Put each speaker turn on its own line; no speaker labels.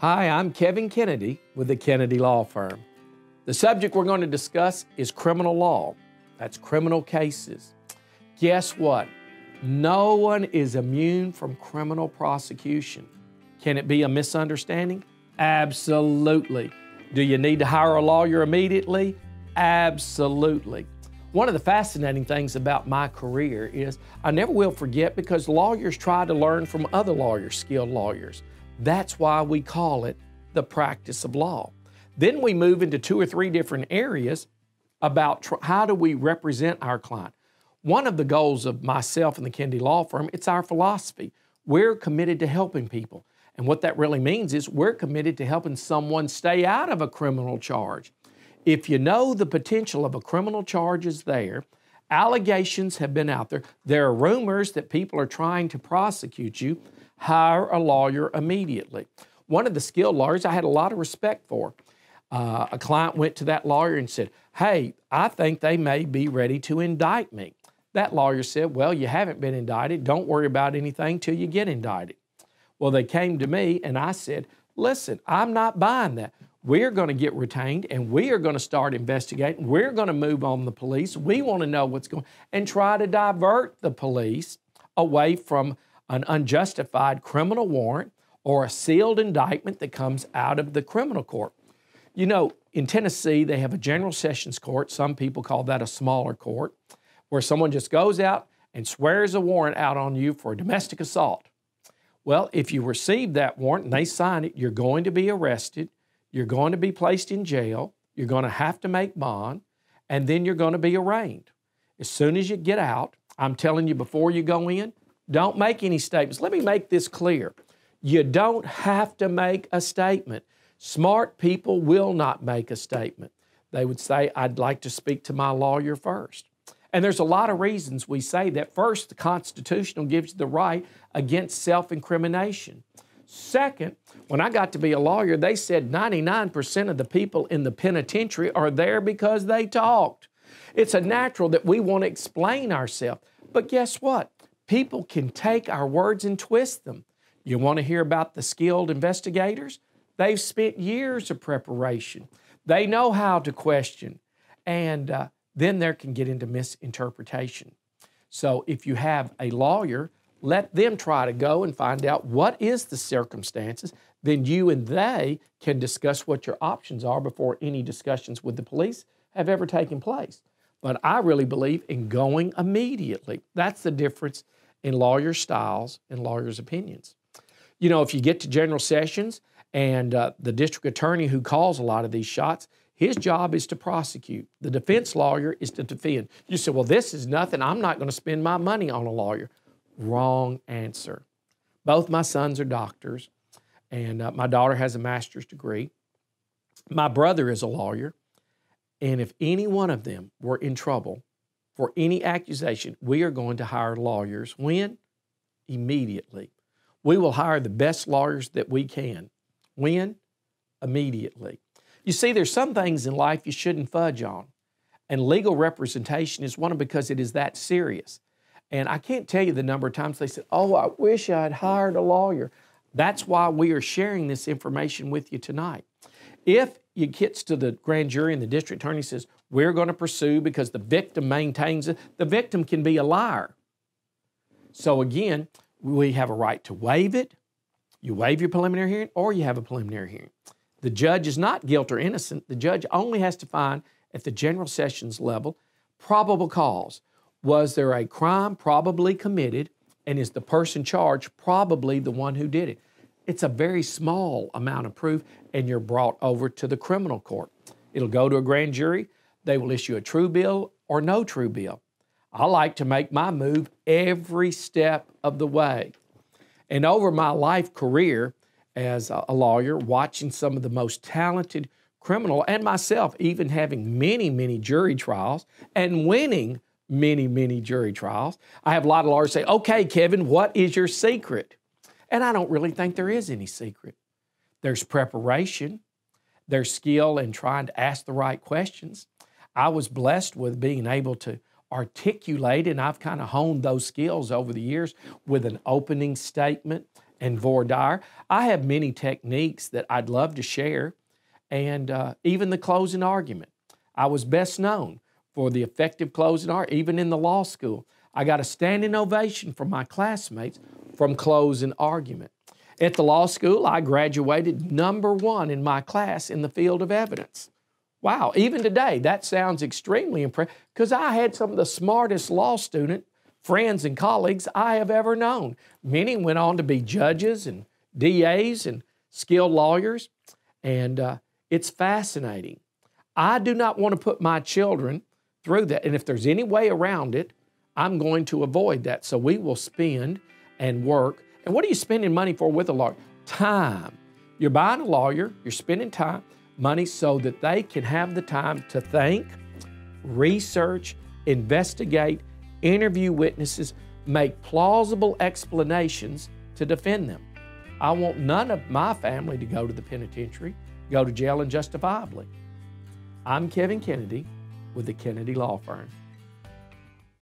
Hi, I'm Kevin Kennedy with the Kennedy Law Firm. The subject we're going to discuss is criminal law. That's criminal cases. Guess what? No one is immune from criminal prosecution. Can it be a misunderstanding? Absolutely. Do you need to hire a lawyer immediately? Absolutely. One of the fascinating things about my career is I never will forget because lawyers try to learn from other lawyers, skilled lawyers. That's why we call it the practice of law. Then we move into two or three different areas about tr- how do we represent our client. One of the goals of myself and the Kennedy Law Firm, it's our philosophy. We're committed to helping people. And what that really means is we're committed to helping someone stay out of a criminal charge. If you know the potential of a criminal charge is there, allegations have been out there, there are rumors that people are trying to prosecute you, hire a lawyer immediately. One of the skilled lawyers I had a lot of respect for. Uh, a client went to that lawyer and said, Hey, I think they may be ready to indict me. That lawyer said, Well, you haven't been indicted. Don't worry about anything till you get indicted. Well, they came to me and I said, Listen, I'm not buying that. We're going to get retained and we are going to start investigating. We're going to move on the police. We want to know what's going and try to divert the police away from an unjustified criminal warrant or a sealed indictment that comes out of the criminal court. You know, in Tennessee, they have a general sessions court. Some people call that a smaller court, where someone just goes out and swears a warrant out on you for a domestic assault. Well, if you receive that warrant and they sign it, you're going to be arrested, you're going to be placed in jail, you're going to have to make bond, and then you're going to be arraigned. As soon as you get out, I'm telling you before you go in, don't make any statements. Let me make this clear. You don't have to make a statement. Smart people will not make a statement. They would say, I'd like to speak to my lawyer first. And there's a lot of reasons we say that. First, the Constitution gives you the right against self incrimination. Second, when I got to be a lawyer, they said 99% of the people in the penitentiary are there because they talked. It's a natural that we want to explain ourselves. But guess what? People can take our words and twist them. You want to hear about the skilled investigators? They've spent years of preparation. They know how to question, and uh, then there can get into misinterpretation. So if you have a lawyer, let them try to go and find out what is the circumstances. Then you and they can discuss what your options are before any discussions with the police have ever taken place. But I really believe in going immediately. That's the difference in lawyer styles and lawyers' opinions. You know, if you get to General Sessions and uh, the district attorney who calls a lot of these shots, his job is to prosecute. The defense lawyer is to defend. You say, well, this is nothing. I'm not going to spend my money on a lawyer. Wrong answer. Both my sons are doctors, and uh, my daughter has a master's degree. My brother is a lawyer. And if any one of them were in trouble for any accusation, we are going to hire lawyers. When? Immediately. We will hire the best lawyers that we can. When? Immediately. You see, there's some things in life you shouldn't fudge on. And legal representation is one of because it is that serious. And I can't tell you the number of times they said, Oh, I wish I had hired a lawyer. That's why we are sharing this information with you tonight. If it gets to the grand jury and the district attorney says, We're going to pursue because the victim maintains it. The victim can be a liar. So again, we have a right to waive it. You waive your preliminary hearing or you have a preliminary hearing. The judge is not guilt or innocent. The judge only has to find at the general sessions level probable cause. Was there a crime probably committed? And is the person charged probably the one who did it? It's a very small amount of proof, and you're brought over to the criminal court. It'll go to a grand jury. They will issue a true bill or no true bill. I like to make my move every step of the way. And over my life career as a lawyer, watching some of the most talented criminal and myself even having many, many jury trials and winning many, many jury trials, I have a lot of lawyers say, okay, Kevin, what is your secret? And I don't really think there is any secret. There's preparation, there's skill in trying to ask the right questions. I was blessed with being able to articulate, and I've kind of honed those skills over the years with an opening statement and voir dire. I have many techniques that I'd love to share, and uh, even the closing argument. I was best known for the effective closing argument, even in the law school. I got a standing ovation from my classmates from closing argument. At the law school, I graduated number one in my class in the field of evidence. Wow, even today, that sounds extremely impressive because I had some of the smartest law student friends and colleagues I have ever known. Many went on to be judges and DAs and skilled lawyers, and uh, it's fascinating. I do not want to put my children through that, and if there's any way around it, I'm going to avoid that. So we will spend and work. And what are you spending money for with a lawyer? Time. You're buying a lawyer, you're spending time, money so that they can have the time to think, research, investigate, interview witnesses, make plausible explanations to defend them. I want none of my family to go to the penitentiary, go to jail unjustifiably. I'm Kevin Kennedy with the Kennedy Law Firm.